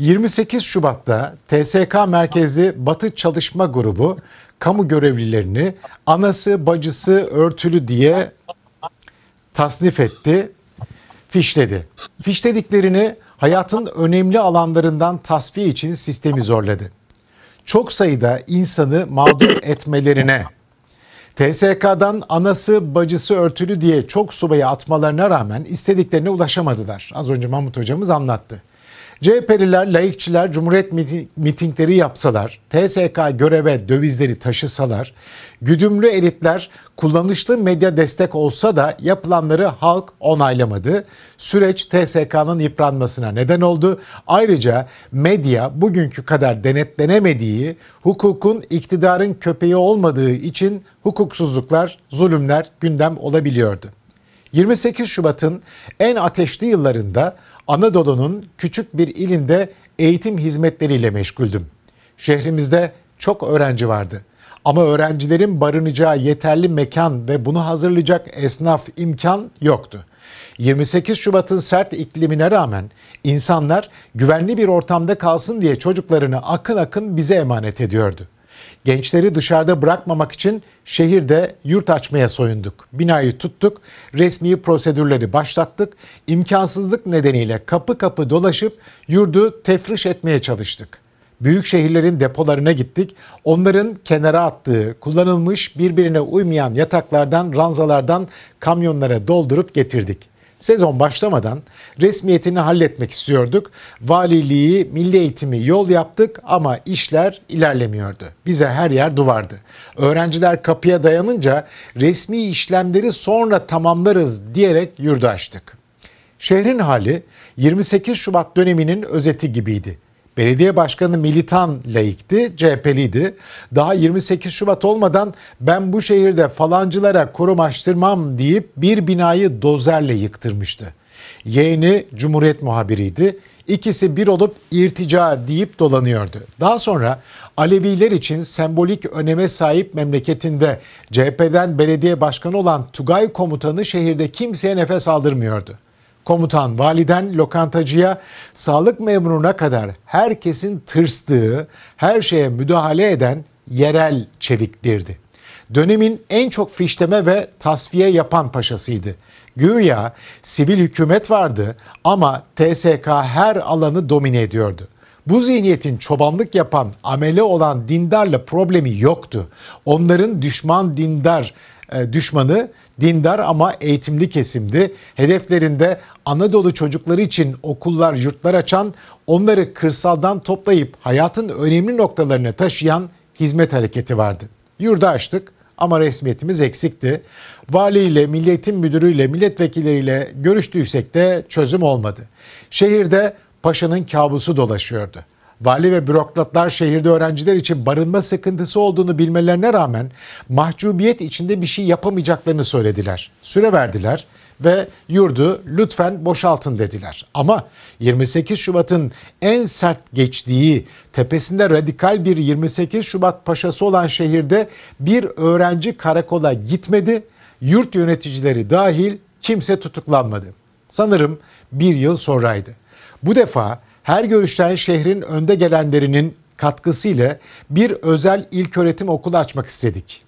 28 Şubat'ta TSK merkezli Batı Çalışma Grubu kamu görevlilerini anası bacısı örtülü diye tasnif etti, fişledi. Fişlediklerini hayatın önemli alanlarından tasfiye için sistemi zorladı. Çok sayıda insanı mağdur etmelerine, TSK'dan anası bacısı örtülü diye çok subayı atmalarına rağmen istediklerine ulaşamadılar. Az önce Mahmut hocamız anlattı. CHP'liler, laikçiler Cumhuriyet mitingleri yapsalar, TSK göreve dövizleri taşısalar, güdümlü elitler kullanışlı medya destek olsa da yapılanları halk onaylamadı. Süreç TSK'nın yıpranmasına neden oldu. Ayrıca medya bugünkü kadar denetlenemediği, hukukun iktidarın köpeği olmadığı için hukuksuzluklar, zulümler gündem olabiliyordu. 28 Şubat'ın en ateşli yıllarında Anadolu'nun küçük bir ilinde eğitim hizmetleriyle meşguldüm. Şehrimizde çok öğrenci vardı. Ama öğrencilerin barınacağı yeterli mekan ve bunu hazırlayacak esnaf imkan yoktu. 28 Şubat'ın sert iklimine rağmen insanlar güvenli bir ortamda kalsın diye çocuklarını akın akın bize emanet ediyordu. Gençleri dışarıda bırakmamak için şehirde yurt açmaya soyunduk. Binayı tuttuk, resmi prosedürleri başlattık. İmkansızlık nedeniyle kapı kapı dolaşıp yurdu tefriş etmeye çalıştık. Büyük şehirlerin depolarına gittik. Onların kenara attığı, kullanılmış birbirine uymayan yataklardan, ranzalardan kamyonlara doldurup getirdik. Sezon başlamadan resmiyetini halletmek istiyorduk. Valiliği, milli eğitimi yol yaptık ama işler ilerlemiyordu. Bize her yer duvardı. Öğrenciler kapıya dayanınca resmi işlemleri sonra tamamlarız diyerek yurdu açtık. Şehrin hali 28 Şubat döneminin özeti gibiydi. Belediye başkanı militan laikti, CHP'liydi. Daha 28 Şubat olmadan ben bu şehirde falancılara korum açtırmam deyip bir binayı dozerle yıktırmıştı. Yeğeni Cumhuriyet muhabiriydi. İkisi bir olup irtica deyip dolanıyordu. Daha sonra Aleviler için sembolik öneme sahip memleketinde CHP'den belediye başkanı olan Tugay komutanı şehirde kimseye nefes aldırmıyordu komutan validen lokantacıya sağlık memuruna kadar herkesin tırstığı, her şeye müdahale eden yerel çeviktirdi. Dönemin en çok fişleme ve tasfiye yapan paşasıydı. Güya sivil hükümet vardı ama TSK her alanı domine ediyordu. Bu zihniyetin çobanlık yapan, amele olan dindarla problemi yoktu. Onların düşman dindar e, düşmanı dindar ama eğitimli kesimdi. Hedeflerinde Anadolu çocukları için okullar, yurtlar açan, onları kırsaldan toplayıp hayatın önemli noktalarına taşıyan hizmet hareketi vardı. Yurda açtık ama resmiyetimiz eksikti. Valiyle, milletin müdürüyle, milletvekilleriyle görüştüysek de çözüm olmadı. Şehirde paşanın kabusu dolaşıyordu. Vali ve bürokratlar şehirde öğrenciler için barınma sıkıntısı olduğunu bilmelerine rağmen mahcubiyet içinde bir şey yapamayacaklarını söylediler. Süre verdiler ve yurdu lütfen boşaltın dediler. Ama 28 Şubat'ın en sert geçtiği tepesinde radikal bir 28 Şubat paşası olan şehirde bir öğrenci karakola gitmedi. Yurt yöneticileri dahil kimse tutuklanmadı. Sanırım bir yıl sonraydı. Bu defa her görüşten şehrin önde gelenlerinin katkısıyla bir özel ilköğretim okulu açmak istedik.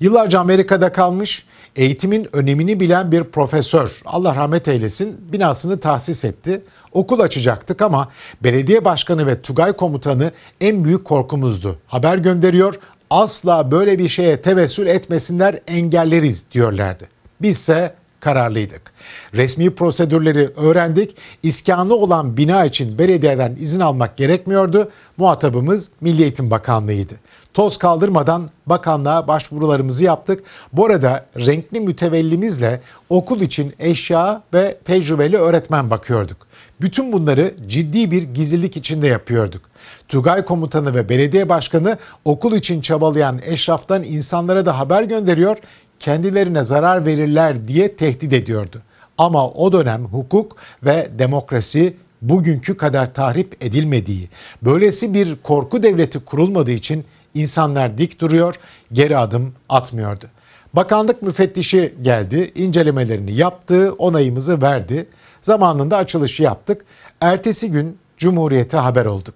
Yıllarca Amerika'da kalmış, eğitimin önemini bilen bir profesör, Allah rahmet eylesin, binasını tahsis etti. Okul açacaktık ama belediye başkanı ve Tugay komutanı en büyük korkumuzdu. Haber gönderiyor, asla böyle bir şeye tevessül etmesinler engelleriz diyorlardı. Bizse kararlıydık. Resmi prosedürleri öğrendik. İskanlı olan bina için belediyeden izin almak gerekmiyordu. Muhatabımız Milli Eğitim Bakanlığı'ydı. Toz kaldırmadan bakanlığa başvurularımızı yaptık. Bu arada renkli mütevellimizle okul için eşya ve tecrübeli öğretmen bakıyorduk. Bütün bunları ciddi bir gizlilik içinde yapıyorduk. Tugay komutanı ve belediye başkanı okul için çabalayan eşraftan insanlara da haber gönderiyor, kendilerine zarar verirler diye tehdit ediyordu. Ama o dönem hukuk ve demokrasi bugünkü kadar tahrip edilmediği, böylesi bir korku devleti kurulmadığı için insanlar dik duruyor, geri adım atmıyordu. Bakanlık müfettişi geldi, incelemelerini yaptı, onayımızı verdi. Zamanında açılışı yaptık. Ertesi gün Cumhuriyete haber olduk.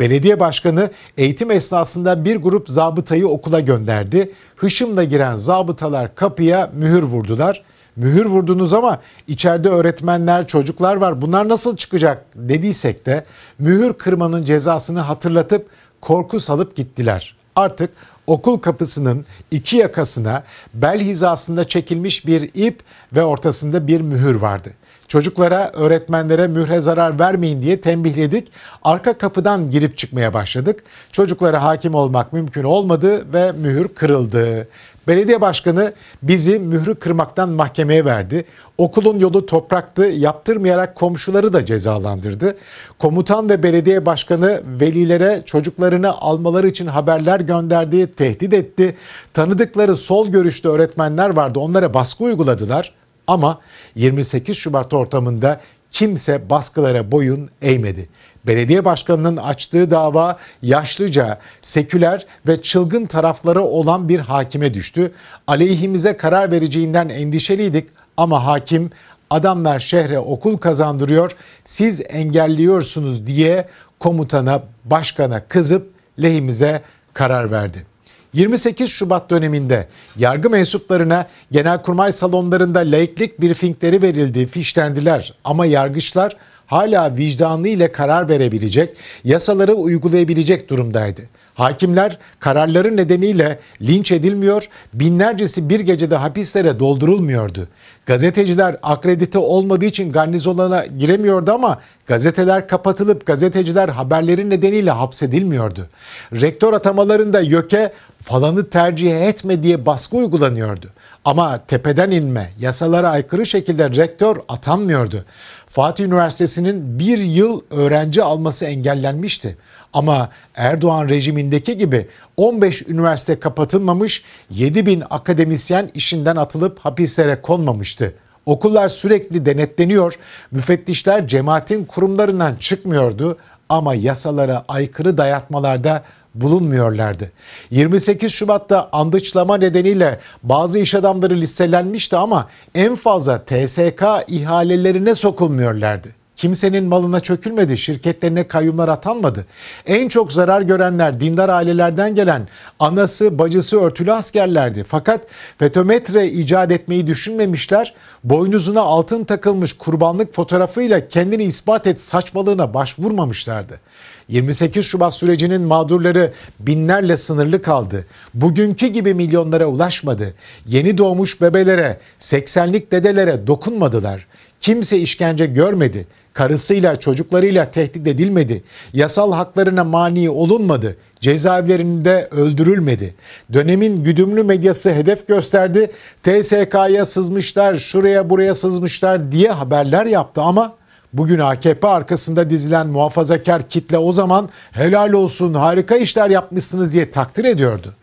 Belediye başkanı eğitim esnasında bir grup zabıtayı okula gönderdi. Hışımla giren zabıtalar kapıya mühür vurdular. Mühür vurdunuz ama içeride öğretmenler, çocuklar var. Bunlar nasıl çıkacak dediysek de mühür kırmanın cezasını hatırlatıp korku salıp gittiler. Artık okul kapısının iki yakasına bel hizasında çekilmiş bir ip ve ortasında bir mühür vardı. Çocuklara, öğretmenlere mühre zarar vermeyin diye tembihledik. Arka kapıdan girip çıkmaya başladık. Çocuklara hakim olmak mümkün olmadı ve mühür kırıldı. Belediye başkanı bizi mührü kırmaktan mahkemeye verdi. Okulun yolu topraktı, yaptırmayarak komşuları da cezalandırdı. Komutan ve belediye başkanı velilere çocuklarını almaları için haberler gönderdi, tehdit etti. Tanıdıkları sol görüşlü öğretmenler vardı, onlara baskı uyguladılar. Ama 28 Şubat ortamında kimse baskılara boyun eğmedi. Belediye başkanının açtığı dava yaşlıca, seküler ve çılgın tarafları olan bir hakime düştü. Aleyhimize karar vereceğinden endişeliydik ama hakim adamlar şehre okul kazandırıyor, siz engelliyorsunuz diye komutana, başkana kızıp lehimize karar verdi. 28 Şubat döneminde yargı mensuplarına genelkurmay salonlarında laiklik briefingleri verildi, fişlendiler ama yargıçlar hala vicdanlı ile karar verebilecek, yasaları uygulayabilecek durumdaydı. Hakimler kararları nedeniyle linç edilmiyor, binlercesi bir gecede hapislere doldurulmuyordu. Gazeteciler akrediti olmadığı için garnizonlara giremiyordu ama gazeteler kapatılıp gazeteciler haberleri nedeniyle hapsedilmiyordu. Rektör atamalarında YÖK'e falanı tercih etme diye baskı uygulanıyordu. Ama tepeden inme, yasalara aykırı şekilde rektör atanmıyordu. Fatih Üniversitesi'nin bir yıl öğrenci alması engellenmişti. Ama Erdoğan rejimindeki gibi 15 üniversite kapatılmamış, 7 bin akademisyen işinden atılıp hapislere konmamıştı. Okullar sürekli denetleniyor, müfettişler cemaatin kurumlarından çıkmıyordu ama yasalara aykırı dayatmalarda bulunmuyorlardı. 28 Şubat'ta andıçlama nedeniyle bazı iş adamları listelenmişti ama en fazla TSK ihalelerine sokulmuyorlardı. Kimsenin malına çökülmedi, şirketlerine kayyumlar atanmadı. En çok zarar görenler dindar ailelerden gelen anası, bacısı örtülü askerlerdi. Fakat fetometre icat etmeyi düşünmemişler. Boynuzuna altın takılmış kurbanlık fotoğrafıyla kendini ispat et saçmalığına başvurmamışlardı. 28 Şubat sürecinin mağdurları binlerle sınırlı kaldı. Bugünkü gibi milyonlara ulaşmadı. Yeni doğmuş bebelere, 80'lik dedelere dokunmadılar. Kimse işkence görmedi karısıyla çocuklarıyla tehdit edilmedi, yasal haklarına mani olunmadı, cezaevlerinde öldürülmedi. Dönemin güdümlü medyası hedef gösterdi, TSK'ya sızmışlar, şuraya buraya sızmışlar diye haberler yaptı ama bugün AKP arkasında dizilen muhafazakar kitle o zaman helal olsun harika işler yapmışsınız diye takdir ediyordu.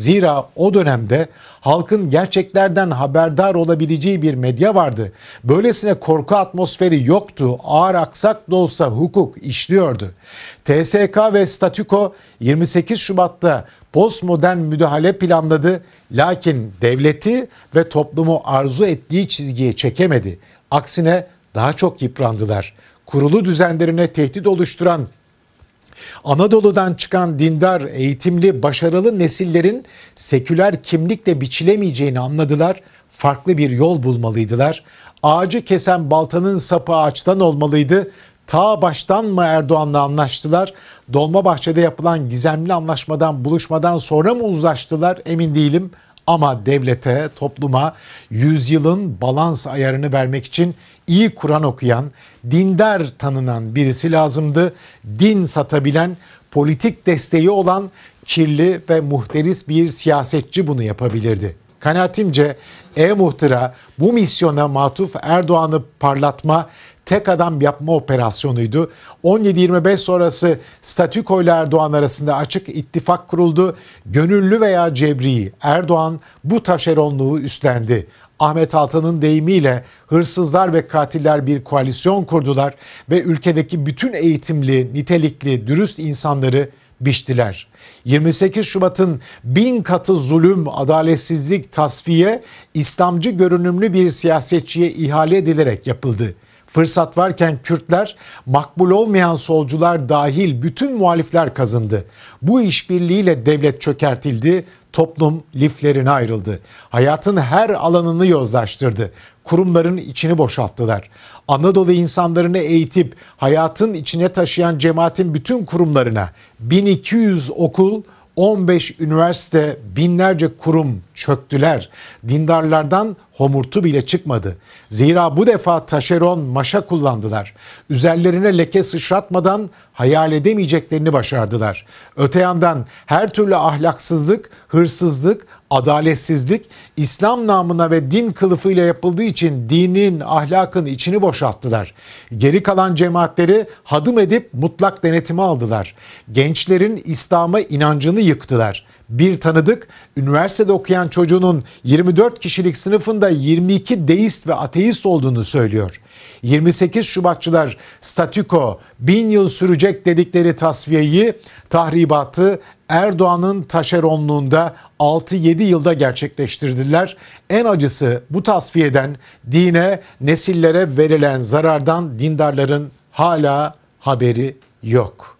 Zira o dönemde halkın gerçeklerden haberdar olabileceği bir medya vardı. Böylesine korku atmosferi yoktu. Ağır aksak da olsa hukuk işliyordu. TSK ve Statüko 28 Şubat'ta postmodern müdahale planladı. Lakin devleti ve toplumu arzu ettiği çizgiye çekemedi. Aksine daha çok yıprandılar. Kurulu düzenlerine tehdit oluşturan Anadolu'dan çıkan dindar, eğitimli, başarılı nesillerin seküler kimlikle biçilemeyeceğini anladılar. Farklı bir yol bulmalıydılar. Ağacı kesen baltanın sapı ağaçtan olmalıydı. Ta baştan mı Erdoğan'la anlaştılar? Dolmabahçe'de yapılan gizemli anlaşmadan, buluşmadan sonra mı uzlaştılar? Emin değilim ama devlete, topluma yüzyılın balans ayarını vermek için iyi Kur'an okuyan, dindar tanınan birisi lazımdı. Din satabilen, politik desteği olan kirli ve muhteris bir siyasetçi bunu yapabilirdi. Kanaatimce E-Muhtıra bu misyona matuf Erdoğan'ı parlatma tek adam yapma operasyonuydu. 17-25 sonrası Statüko ile Erdoğan arasında açık ittifak kuruldu. Gönüllü veya cebri Erdoğan bu taşeronluğu üstlendi. Ahmet Altan'ın deyimiyle hırsızlar ve katiller bir koalisyon kurdular ve ülkedeki bütün eğitimli, nitelikli, dürüst insanları biçtiler. 28 Şubat'ın bin katı zulüm, adaletsizlik, tasfiye İslamcı görünümlü bir siyasetçiye ihale edilerek yapıldı. Fırsat varken Kürtler, makbul olmayan solcular dahil bütün muhalifler kazındı. Bu işbirliğiyle devlet çökertildi, toplum liflerine ayrıldı. Hayatın her alanını yozlaştırdı. Kurumların içini boşalttılar. Anadolu insanlarını eğitip hayatın içine taşıyan cemaatin bütün kurumlarına 1200 okul, 15 üniversite, binlerce kurum çöktüler. Dindarlardan homurtu bile çıkmadı. Zira bu defa taşeron maşa kullandılar. Üzerlerine leke sıçratmadan hayal edemeyeceklerini başardılar. Öte yandan her türlü ahlaksızlık, hırsızlık, adaletsizlik İslam namına ve din kılıfıyla yapıldığı için dinin, ahlakın içini boşalttılar. Geri kalan cemaatleri hadım edip mutlak denetimi aldılar. Gençlerin İslam'a inancını yıktılar bir tanıdık. Üniversitede okuyan çocuğunun 24 kişilik sınıfında 22 deist ve ateist olduğunu söylüyor. 28 Şubatçılar statüko bin yıl sürecek dedikleri tasfiyeyi, tahribatı Erdoğan'ın taşeronluğunda 6-7 yılda gerçekleştirdiler. En acısı bu tasfiyeden dine, nesillere verilen zarardan dindarların hala haberi yok.''